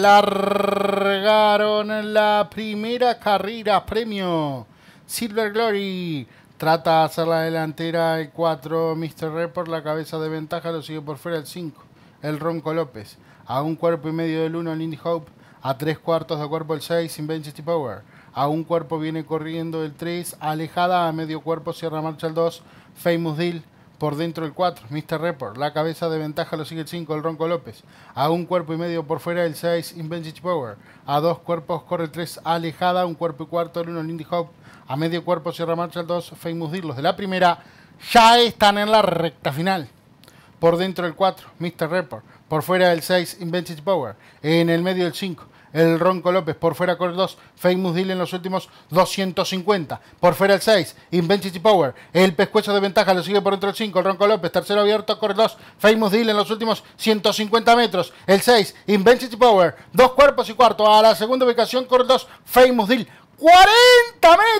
Largaron la primera carrera premio. Silver Glory trata de hacer la delantera el 4. Mr. Report, la cabeza de ventaja lo sigue por fuera el 5. El Ronco López. A un cuerpo y medio del 1 Lindy Hope. A tres cuartos de cuerpo el 6 Inventity Power. A un cuerpo viene corriendo el 3. Alejada a medio cuerpo cierra marcha el 2. Famous Deal por dentro el 4, Mr. Report. La cabeza de ventaja lo sigue el 5, el Ronco López. A un cuerpo y medio por fuera el 6, Inventage Power. A dos cuerpos corre el 3, Alejada. A un cuerpo y cuarto el 1, Lindy Hop. A medio cuerpo cierra marcha el 2, Famous Deer. de la primera ya están en la recta final. Por dentro el 4, Mr. Report. Por fuera el 6, Inventage Power. En el medio el 5, el Ronco López, por fuera Core 2, Famous Deal en los últimos 250, por fuera el 6, Inventity Power, el pescuezo de ventaja lo sigue por dentro el 5, el Ronco López, tercero abierto Core 2, Famous Deal en los últimos 150 metros, el 6, Invencity Power, dos cuerpos y cuarto, a la segunda ubicación Core 2, Famous Deal, 40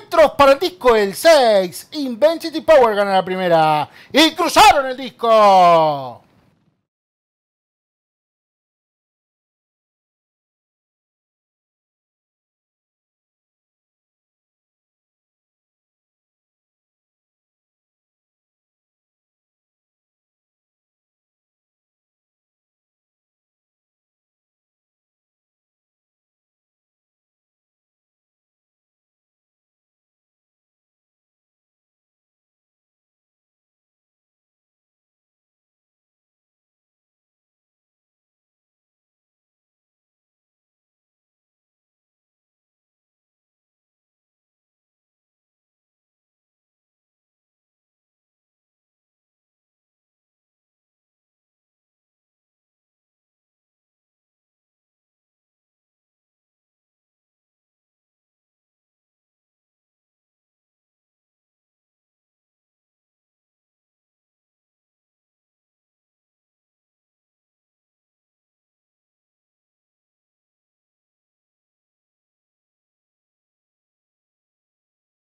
metros para el disco el 6. Invencity Power gana la primera. Y cruzaron el disco.